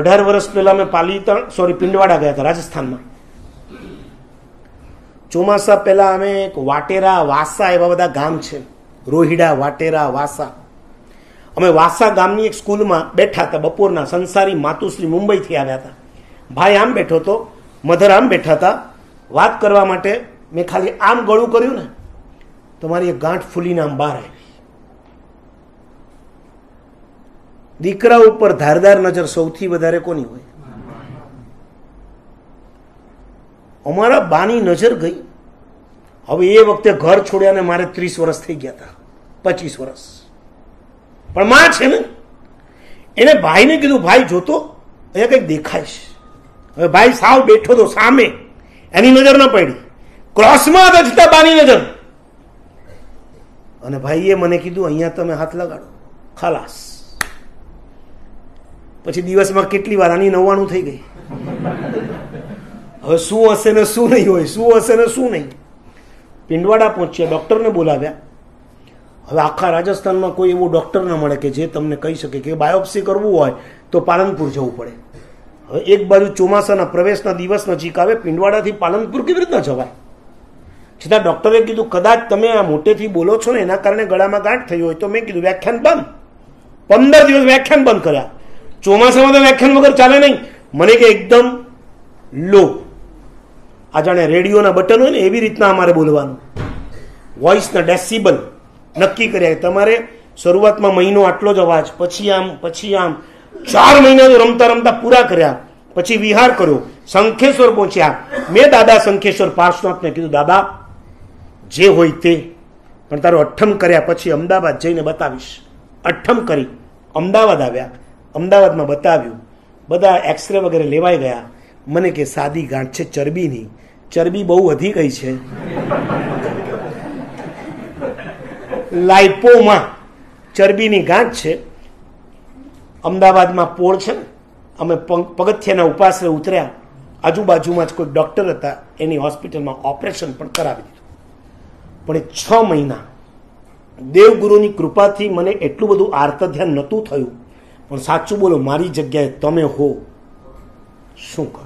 અઢાર વર્ષ પહેલા અમે પાલીતણ સોરી પિંડવાડા ગયા હતા રાજસ્થાનમાં ચોમાસા પહેલા અમે એક વાટેરા વાસા એવા બધા ગામ છે રોહિડા વાટેરા વાસા અમે વાસા ગામની એક સ્કૂલમાં બેઠા હતા બપોરના સંસારી માતુશ્રી મુંબઈથી આવ્યા હતા ભાઈ આમ બેઠો હતો મધર આમ બેઠા હતા વાત કરવા માટે મેં ખાલી આમ ગળું કર્યું ને તમારી એક ગાંઠ ફૂલીને આમ બહાર આવી દીકરા ઉપર ધારદાર નજર સૌથી વધારે કોની હોય અમારા બાની નજર ગઈ હવે એ વખતે ઘર છોડ્યા ને મારે ત્રીસ વર્ષ થઈ ગયા હતા પચીસ વર્ષ પણ માં છે ને એને ભાઈને કીધું ભાઈ જોતો અહીંયા કંઈક દેખાઈશ હવે ભાઈ સાવ બેઠો તો સામે એની નજર ના પડી ક્રોસમાં જતા બાની નજર અને ભાઈએ મને કીધું અહીંયા તમે હાથ લગાડો ખલાસ પછી દિવસમાં કેટલી વાર આની નવ્વાણું થઈ ગઈ હવે શું હશે ને શું નહીં હોય શું હશે ને શું નહીં પિંડવાડા પહોંચ્યા ડૉક્ટરને બોલાવ્યા હવે આખા રાજસ્થાનમાં કોઈ એવો ડૉક્ટર ન મળે કે જે તમને કહી શકે કે બાયોપ્સી કરવું હોય તો પાલનપુર જવું પડે હવે એક બાજુ ચોમાસાના પ્રવેશના દિવસ નજીક આવે પિંડવાડાથી પાલનપુર કેવી રીતના જવાય છતાં ડૉક્ટરે કીધું કદાચ તમે આ મોટેથી બોલો છો ને એના કારણે ગળામાં ગાંઠ થઈ હોય તો મેં કીધું વ્યાખ્યાન બંધ પંદર દિવસ વ્યાખ્યાન બંધ કર્યા ચોમાસામાં તો વ્યાખ્યાન વગર ચાલે નહીં મને કે એકદમ લો આ જાણે રેડિયોના બટન હોય ને એવી રીતના અમારે બોલવાનું વોઇસના ડેસિબલ નક્કી કર્યા તમારે શરૂઆતમાં મહિનો આટલો જ અવાજ પછી આમ પછી આમ ચાર મહિના તો રમતા રમતા પૂરા કર્યા પછી વિહાર કર્યો શંખેશ્વર પહોંચ્યા મેં દાદા શંખેશ્વર પાર્શ્વનાથને કીધું દાદા જે હોય તે પણ તારો અઠ્ઠમ કર્યા પછી અમદાવાદ જઈને બતાવીશ અઠ્ઠમ કરી અમદાવાદ આવ્યા અમદાવાદમાં બતાવ્યું બધા એક્સરે વગેરે લેવાઈ ગયા મને કે સાદી ગાંઠ છે ચરબીની ચરબી બહુ વધી ગઈ છે લાઇપોમાં ચરબીની ગાંઠ છે અમદાવાદમાં પોળ છે ને અમે પગથિયાના ઉપાસરે ઉતર્યા આજુબાજુમાં જ કોઈ ડૉક્ટર હતા એની હોસ્પિટલમાં ઓપરેશન પણ કરાવી દીધું પણ એ છ મહિના દેવગુરુની કૃપાથી મને એટલું બધું આર્ત ધ્યાન નહોતું થયું પણ સાચું બોલો મારી જગ્યાએ તમે હો શું કરો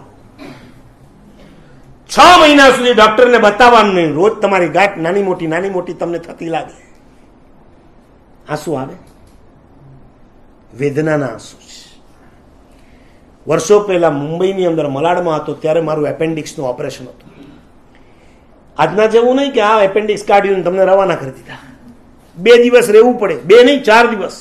છ મહિના સુધી ડોક્ટરને બતાવવાનું નહીં રોજ તમારી ગાંઠ નાની મોટી નાની મોટી તમને થતી લાગે આંસુ આવે વેદનાના આંસુ છે વર્ષો પહેલા મુંબઈની અંદર મલાડમાં હતો ત્યારે મારું એપેન્ડિક્સનું ઓપરેશન હતું આજના જેવું નહીં કે આ એપેન્ડિક્સ કાઢ્યું તમને રવાના કરી દીધા બે દિવસ રહેવું પડે બે નહીં ચાર દિવસ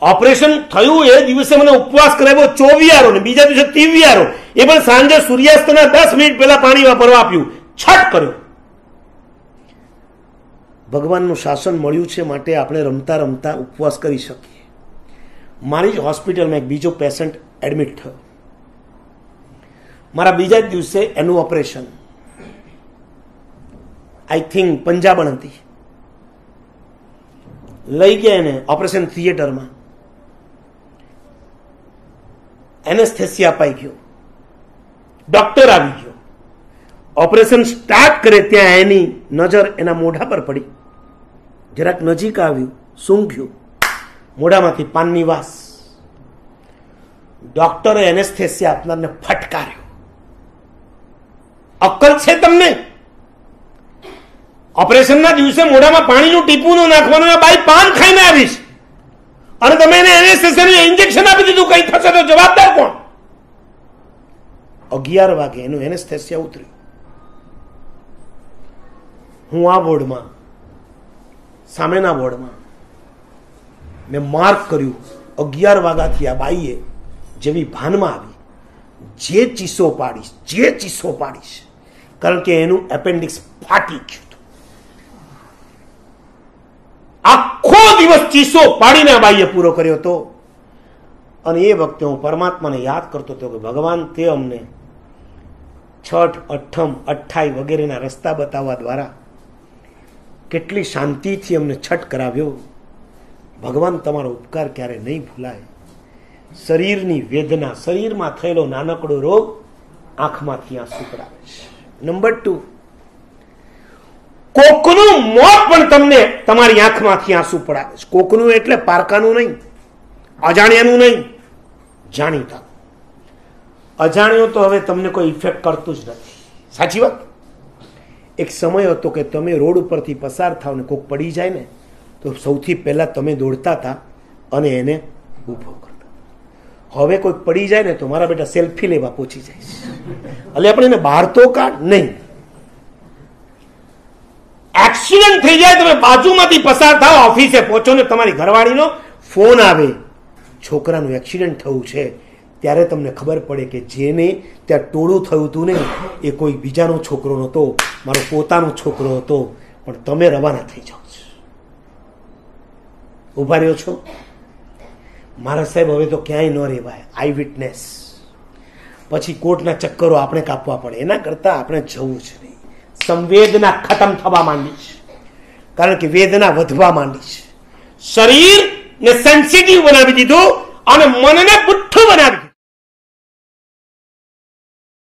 ઓપરેશન થયું એ દિવસે મને ઉપવાસ કરાવ્યો ચોવીયારો ને બીજા દિવસે તિવિયારો એ પણ સાંજે સૂર્યાસ્તના દસ મિનિટ પહેલા પાણી વાપરવા આપ્યું છટ કર્યો ભગવાનનું શાસન મળ્યું છે માટે આપણે રમતા રમતા ઉપવાસ કરી શકીએ મારી જ હોસ્પિટલમાં એક બીજો પેશન્ટ એડમિટ થયો મારા બીજા જ દિવસે એનું ઓપરેશન આઈ થિંક પંજાબણ હતી લઈ ગયા એને ઓપરેશન થિયેટરમાં એનેસ્થેસિયા અપાઈ ગયો ડોક્ટર આવી ગયો ઓપરેશન સ્ટાર્ટ કરે ત્યાં એની નજર એના મોઢા પર પડી જરાક નજીક આવ્યું સૂંઘ્યું મોઢામાંથી પાનની વાસ ડોક્ટરે એનેસ્થેસિયા આપનારને ફટકાર્યો અક્કલ છે તમને ઓપરેશનના દિવસે મોઢામાં પાણીનું ટીપું નું નાખવાનું બાઈ પાન ખાઈને આવીશ અને તમે એને એનેસ્થેસિયાનું ઇન્જેક્શન આપી દીધું કંઈ થશે તો જવાબદાર કોણ અગિયાર વાગે એનું એનેસ્થેસિયા ઉતર્યું હું આ બોર્ડમાં સામેના વોર્ડમાં મેં માર્ક કર્યું અગિયાર વાગ્યાથી આ બાઈએ જેવી ભાનમાં આવી જે ચીસો પાડીશ જે ચીસો પાડીશ કારણ કે એનું એપેન્ડિક્સ ફાટી ગયું દિવસ ચીસો પાડીને આ બાઈએ પૂરો કર્યો હતો અને એ વખતે હું પરમાત્માને યાદ કરતો હતો કે ભગવાન તે અમને છઠ અઠમ અઠ્ઠાઈ વગેરેના રસ્તા બતાવવા દ્વારા કેટલી શાંતિથી અમને છઠ કરાવ્યો ભગવાન તમારો ઉપકાર ક્યારે નહીં ભૂલાય શરીરની વેદના શરીરમાં થયેલો નાનકડો રોગ આંખમાંથી ત્યાં કરાવે છે નંબર ટુ કોકનું મોત પણ તમને તમારી આંખમાંથી આંસુ પડાવે છે કોકનું એટલે પારકાનું નહીં અજાણ્યાનું નહીં જાણીતા અજાણ્યો તો હવે તમને કોઈ ઇફેક્ટ કરતું જ નથી સાચી વાત એક સમય હતો કે તમે રોડ ઉપરથી પસાર થાવ ને કોક પડી જાય ને તો સૌથી પહેલાં તમે દોડતા હતા અને એને ઉભો કરતા હવે કોઈક પડી જાય ને તો મારા બેટા સેલ્ફી લેવા પહોંચી જાય એટલે આપણે એને બહાર તો કાઢ નહીં એક્સિડન્ટ થઈ જાય તમે બાજુમાંથી પસાર થાવ ઓફિસે પહોંચો ને તમારી ઘરવાળીનો ફોન આવે છોકરાનું એક્સિડન્ટ થયું છે ત્યારે તમને ખબર પડે કે જેને ત્યાં ટોળું થયું હતું ને એ કોઈ બીજાનો છોકરો નહોતો મારો પોતાનો છોકરો હતો પણ તમે રવાના થઈ જાઓ છો ઉભા રહ્યો છો મારા સાહેબ હવે તો ક્યાંય ન રહેવાય આઈ વિટનેસ પછી કોર્ટના ચક્કરો આપણે કાપવા પડે એના કરતાં આપણે જવું જ નહીં સંવેદના ખતમ થવા માંડી છે કારણ કે વેદના વધવા માંડી છે શરીર ને સેન્સિટિવ બનાવી દીધું અને મનને બુઠ્ઠું બનાવી દીધું